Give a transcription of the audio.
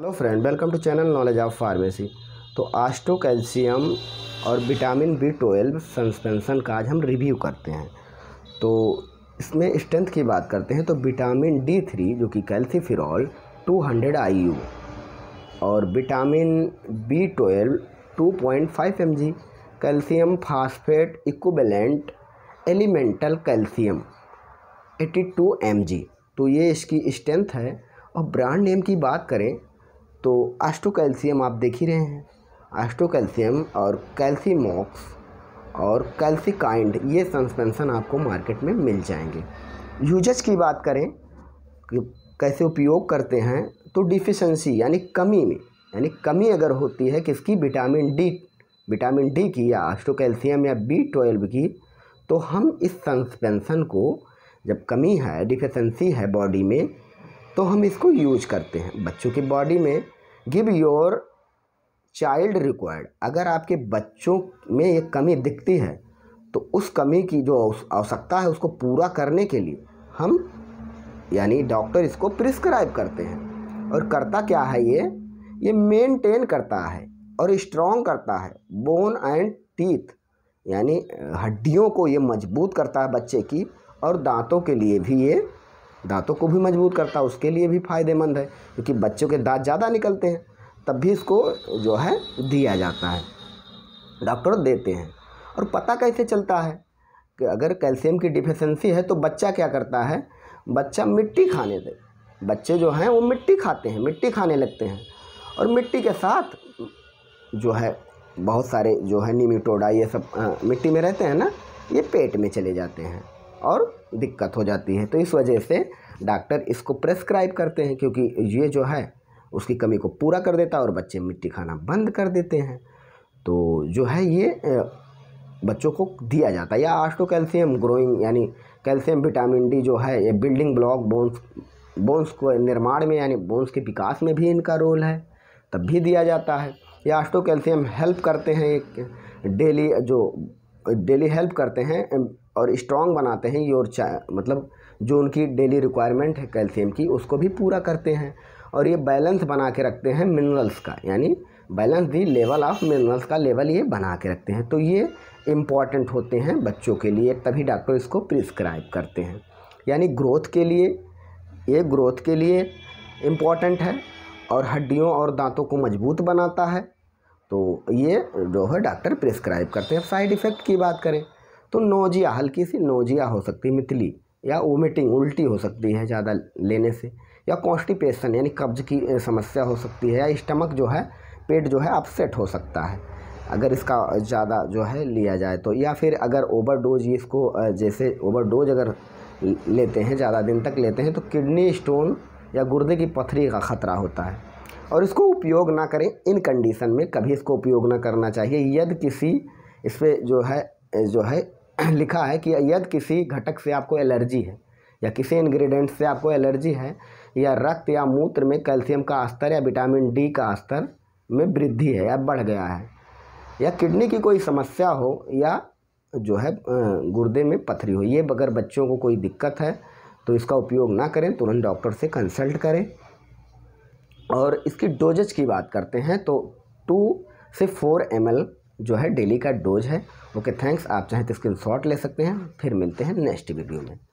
hello friend welcome to channel knowledge of pharmacy तो Ostocalcium और vitamin B twelve suspension का आज हम रिव्यू करते हैं तो इसमें स्ट्रेंथ की बात करते हैं तो विटामिन डी थ्री जो कि कैल्सीफिरॉल 200 हंड्रेड और vitamin B twelve two point five M G calcium phosphate equivalent elemental calcium eighty two M G तो ये इसकी स्ट्रेंथ है और ब्रांड नेम की बात करें तो आस्टो कैल्शियम आप देख ही रहे हैं आस्टो कैल्शियम और कैल्सीमॉक्स और कैल्सिकाइंड ये सस्पेंसन आपको मार्केट में मिल जाएंगे यूजज की बात करें कि कैसे उपयोग करते हैं तो डिफिशेंसी यानी कमी में यानी कमी अगर होती है किसकी विटामिन डी विटामिन डी की या आस्टो कैल्शियम या बी ट्वेल्व की तो हम इस सस्पेंसन को जब कमी है डिफिशेंसी है बॉडी में तो हम इसको यूज करते हैं बच्चों की बॉडी में गिव योर चाइल्ड रिक्वायर्ड अगर आपके बच्चों में ये कमी दिखती है तो उस कमी की जो आवश्यकता है उसको पूरा करने के लिए हम यानी डॉक्टर इसको प्रिस्क्राइब करते हैं और करता क्या है ये ये मेंटेन करता है और स्ट्रॉन्ग करता है बोन एंड टीथ यानी हड्डियों को ये मजबूत करता है बच्चे की और दांतों के लिए भी ये दांतों को भी मजबूत करता है उसके लिए भी फ़ायदेमंद है क्योंकि बच्चों के दांत ज़्यादा निकलते हैं तब भी इसको जो है दिया जाता है डॉक्टर देते हैं और पता कैसे चलता है कि अगर कैल्शियम की डिफिशेंसी है तो बच्चा क्या करता है बच्चा मिट्टी खाने दे बच्चे जो हैं वो मिट्टी खाते हैं मिट्टी खाने लगते हैं और मिट्टी के साथ जो है बहुत सारे जो है निमिटोडा ये सब आ, मिट्टी में रहते हैं ना ये पेट में चले जाते हैं और दिक्कत हो जाती है तो इस वजह से डॉक्टर इसको प्रेस्क्राइब करते हैं क्योंकि ये जो है उसकी कमी को पूरा कर देता है और बच्चे मिट्टी खाना बंद कर देते हैं तो जो है ये बच्चों को दिया जाता है या आस्टो कैल्शियम ग्रोइंग यानी कैल्शियम विटामिन डी जो है ये बिल्डिंग ब्लॉक बोन्स बोन्स को निर्माण में यानी बोन्स के विकास में भी इनका रोल है तब भी दिया जाता है या आस्टो कैल्शियम हेल्प करते हैं एक डेली जो डेली हेल्प करते हैं और स्ट्रॉन्ग बनाते हैं योर मतलब जो उनकी डेली रिक्वायरमेंट है कैल्शियम की उसको भी पूरा करते हैं और ये बैलेंस बना के रखते हैं मिनरल्स का यानी balance the level of minerals का लेवल ये बना के रखते हैं तो ये इम्पॉर्टेंट होते हैं बच्चों के लिए तभी डॉक्टर इसको प्रिस्क्राइब करते हैं यानी ग्रोथ के लिए ये ग्रोथ के लिए इम्पॉर्टेंट है और हड्डियों और दांतों को मजबूत बनाता है तो ये जो है डॉक्टर प्रिस्क्राइब करते हैं साइड इफ़ेक्ट की बात करें तो नोजिया हल्की सी नोजिया हो सकती है मितली या ओमिटिंग उल्टी हो सकती है ज़्यादा लेने से या कॉन्स्टिपेशन यानी कब्ज की समस्या हो सकती है या स्टमक जो है पेट जो है अपसेट हो सकता है अगर इसका ज़्यादा जो है लिया जाए तो या फिर अगर डोज इसको जैसे डोज अगर लेते हैं ज़्यादा दिन तक लेते हैं तो किडनी स्टोन या गुर्दे की पथरी का ख़तरा होता है और इसको उपयोग ना करें इन कंडीशन में कभी इसको उपयोग ना करना चाहिए यदि किसी इस पर जो है जो है लिखा है कि यदि किसी घटक से आपको एलर्जी है या किसी इंग्रेडिएंट से आपको एलर्जी है या रक्त या मूत्र में कैल्शियम का स्तर या विटामिन डी का स्तर में वृद्धि है या बढ़ गया है या किडनी की कोई समस्या हो या जो है गुर्दे में पथरी हो ये अगर बच्चों को कोई दिक्कत है तो इसका उपयोग ना करें तुरंत डॉक्टर से कंसल्ट करें और इसकी डोजेज की बात करते हैं तो टू से फोर एम जो है डेली का डोज है ओके थैंक्स आप चाहें तो स्क्रीन ले सकते हैं फिर मिलते हैं नेक्स्ट वीडियो में